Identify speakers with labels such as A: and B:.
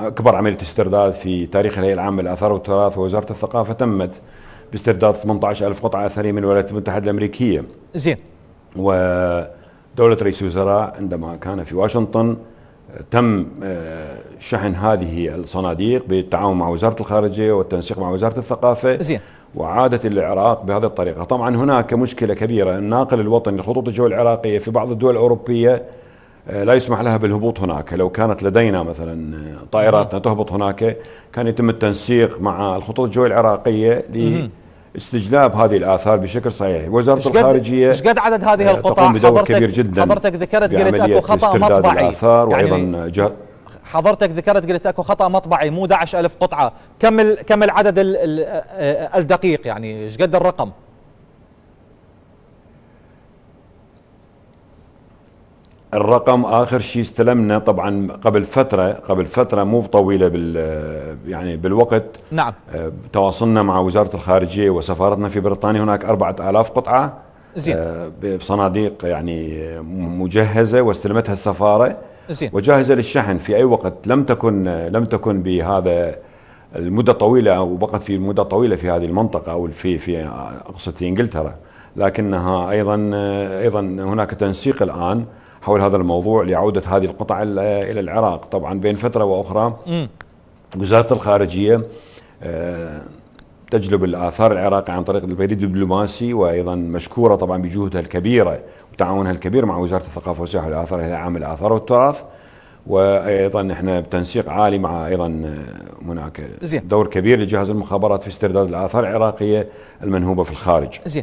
A: أكبر عملية استرداد في تاريخ الهيئة العامة للآثار والتراث ووزارة الثقافة تمت باسترداد 18000 قطعة أثرية من الولايات المتحدة الأمريكية زين ودولة رئيس الوزراء عندما كان في واشنطن آه، تم آه، شحن هذه الصناديق بالتعاون مع وزارة الخارجية والتنسيق مع وزارة الثقافة زين وعادت العراق بهذه الطريقة طبعا هناك مشكلة كبيرة الناقل الوطني لخطوط الجو العراقية في بعض الدول الأوروبية آه، لا يسمح لها بالهبوط هناك لو كانت لدينا مثلا آه، طائراتنا تهبط هناك كان يتم التنسيق مع الخطوط الجوية العراقية لاستجلاب هذه الآثار بشكل صحيح وزارة الخارجية إيش قد عدد هذه آه، القطع تقوم بدور كبير جدا حضرتك ذكرت قلت أكو خطأ مطبعي الآثار يعني وأيضا حضرتك ذكرت قلت اكو خطا مطبعي مو 11000 قطعه كم كم العدد الدقيق يعني ايش قد الرقم الرقم اخر شيء استلمنا طبعا قبل فتره قبل فتره مو طويله بال يعني بالوقت نعم آه، تواصلنا مع وزاره الخارجيه وسفارتنا في بريطانيا هناك 4000 قطعه زين آه، بصناديق يعني مجهزه واستلمتها السفاره زين وجاهزه للشحن في اي وقت لم تكن لم تكن بهذا المده طويله وبقت في مده طويله في هذه المنطقه او في في آه، اقصد في انجلترا لكنها ايضا ايضا هناك تنسيق الان حول هذا الموضوع لعودة هذه القطع إلى العراق طبعا بين فترة وأخرى وزارة الخارجية آه، تجلب الآثار العراقية عن طريق البريد الدبلوماسي وأيضا مشكورة طبعا بجهودها الكبيرة وتعاونها الكبير مع وزارة الثقافة والسياحة والآثار هي عامل الآثار والتراث وايضا احنا بتنسيق عالي مع ايضا آه، هناك دور كبير لجهاز المخابرات في استرداد الاثار العراقيه المنهوبه في الخارج زي.